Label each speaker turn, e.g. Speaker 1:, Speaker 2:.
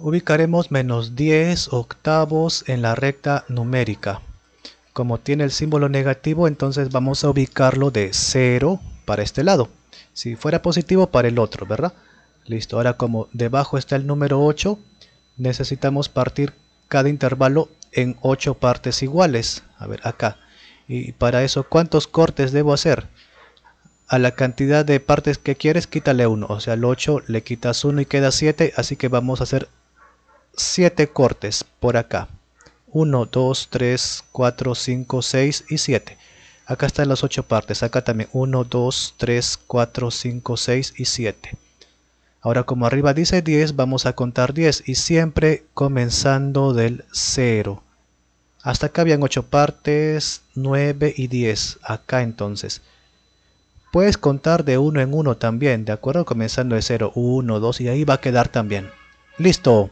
Speaker 1: Ubicaremos menos 10 octavos en la recta numérica. Como tiene el símbolo negativo, entonces vamos a ubicarlo de 0 para este lado. Si fuera positivo, para el otro, ¿verdad? Listo, ahora como debajo está el número 8, necesitamos partir cada intervalo en 8 partes iguales. A ver, acá. Y para eso, ¿cuántos cortes debo hacer? A la cantidad de partes que quieres, quítale 1. O sea, al 8 le quitas 1 y queda 7. Así que vamos a hacer 7 cortes por acá. 1, 2, 3, 4, 5, 6 y 7. Acá están las 8 partes. Acá también 1, 2, 3, 4, 5, 6 y 7. Ahora como arriba dice 10, vamos a contar 10 y siempre comenzando del 0. Hasta acá habían 8 partes, 9 y 10. Acá entonces. Puedes contar de 1 en 1 también, ¿de acuerdo? Comenzando de 0, 1, 2 y ahí va a quedar también. ¡Listo!